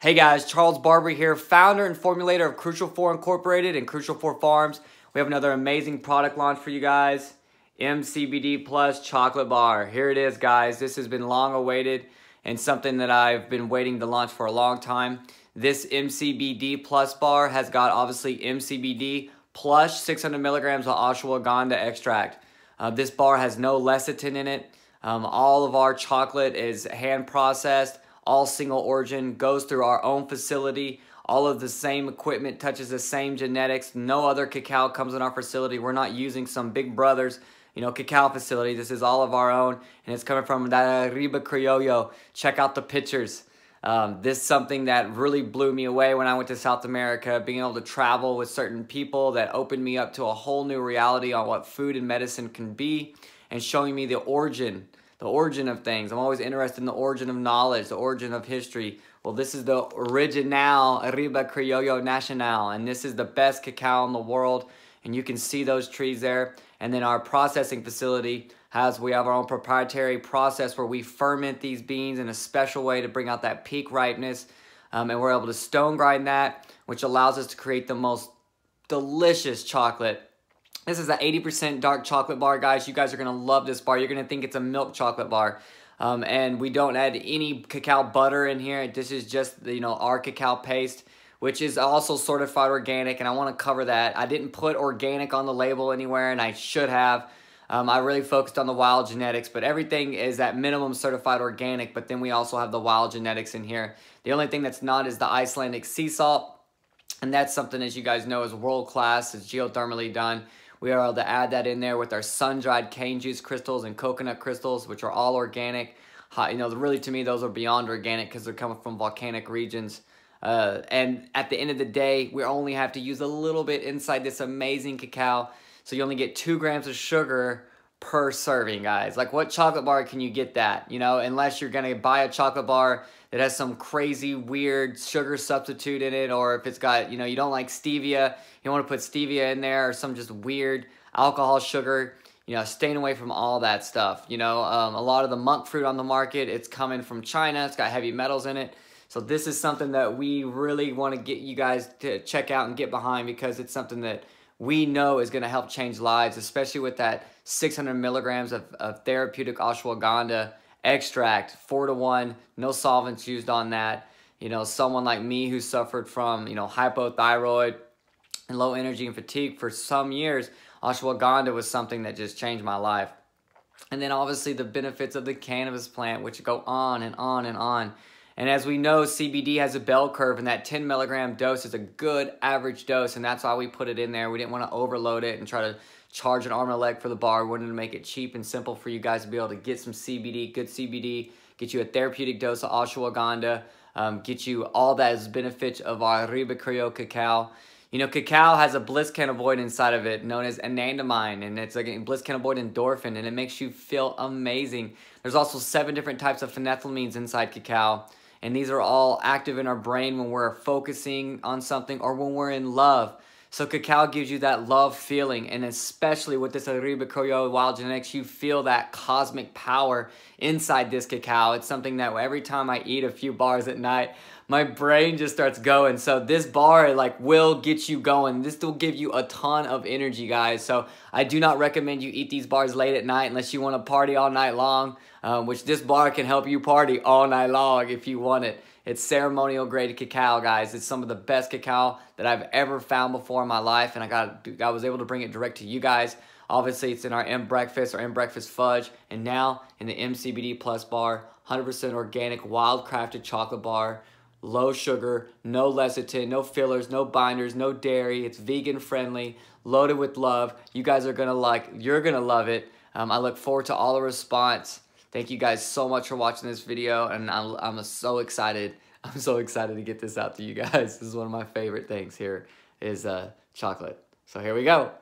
Hey guys, Charles Barber here, founder and formulator of Crucial 4 Incorporated and Crucial 4 Farms. We have another amazing product launch for you guys, MCBD Plus Chocolate Bar. Here it is guys, this has been long awaited and something that I've been waiting to launch for a long time. This MCBD Plus bar has got obviously MCBD plus 600 milligrams of ashwagandha extract. Uh, this bar has no lecithin in it. Um, all of our chocolate is hand processed all single origin, goes through our own facility. All of the same equipment touches the same genetics. No other cacao comes in our facility. We're not using some big brothers, you know, cacao facility. This is all of our own, and it's coming from that Riba Criollo. Check out the pictures. Um, this is something that really blew me away when I went to South America, being able to travel with certain people that opened me up to a whole new reality on what food and medicine can be and showing me the origin the origin of things. I'm always interested in the origin of knowledge, the origin of history. Well, this is the original Arriba Criollo Nacional, and this is the best cacao in the world. And you can see those trees there. And then our processing facility has, we have our own proprietary process where we ferment these beans in a special way to bring out that peak ripeness. Um, and we're able to stone grind that, which allows us to create the most delicious chocolate this is an 80% dark chocolate bar, guys. You guys are going to love this bar. You're going to think it's a milk chocolate bar. Um, and we don't add any cacao butter in here. This is just, you know, our cacao paste, which is also certified organic, and I want to cover that. I didn't put organic on the label anywhere, and I should have. Um, I really focused on the wild genetics, but everything is at minimum certified organic, but then we also have the wild genetics in here. The only thing that's not is the Icelandic sea salt, and that's something, as you guys know, is world-class. It's geothermally done. We are able to add that in there with our sun-dried cane juice crystals and coconut crystals, which are all organic. You know, really to me, those are beyond organic because they're coming from volcanic regions. Uh, and at the end of the day, we only have to use a little bit inside this amazing cacao. So you only get two grams of sugar per serving, guys. Like what chocolate bar can you get that? You know, unless you're gonna buy a chocolate bar that has some crazy weird sugar substitute in it, or if it's got, you know, you don't like stevia, you wanna put stevia in there or some just weird alcohol sugar, you know, staying away from all that stuff. You know, um, a lot of the monk fruit on the market, it's coming from China, it's got heavy metals in it. So this is something that we really wanna get you guys to check out and get behind because it's something that we know is going to help change lives, especially with that 600 milligrams of, of therapeutic ashwagandha extract, four to one, no solvents used on that. You know, someone like me who suffered from, you know, hypothyroid and low energy and fatigue for some years, ashwagandha was something that just changed my life. And then obviously the benefits of the cannabis plant, which go on and on and on. And as we know, CBD has a bell curve and that 10 milligram dose is a good average dose and that's why we put it in there. We didn't wanna overload it and try to charge an arm and a leg for the bar. We wanted to make it cheap and simple for you guys to be able to get some CBD, good CBD, get you a therapeutic dose of ashwagandha, um, get you all that is benefits of our Riba Creo cacao. You know, cacao has a bliss-canovoid inside of it known as anandamide, and it's like a bliss-canovoid endorphin, and it makes you feel amazing. There's also seven different types of phenethylamines inside cacao. And these are all active in our brain when we're focusing on something or when we're in love. So cacao gives you that love feeling, and especially with this Arriba Coyo Wild Genetics, you feel that cosmic power inside this cacao. It's something that every time I eat a few bars at night, my brain just starts going. So this bar like will get you going. This will give you a ton of energy, guys. So I do not recommend you eat these bars late at night unless you want to party all night long, um, which this bar can help you party all night long if you want it. It's ceremonial grade cacao, guys. It's some of the best cacao that I've ever found before in my life, and I got I was able to bring it direct to you guys. Obviously, it's in our M Breakfast or M Breakfast Fudge, and now in the MCBD Plus bar, 100% organic wild crafted chocolate bar low sugar, no lecithin, no fillers, no binders, no dairy. It's vegan friendly, loaded with love. You guys are gonna like, you're gonna love it. Um, I look forward to all the response. Thank you guys so much for watching this video and I'm, I'm so excited. I'm so excited to get this out to you guys. This is one of my favorite things here is uh, chocolate. So here we go.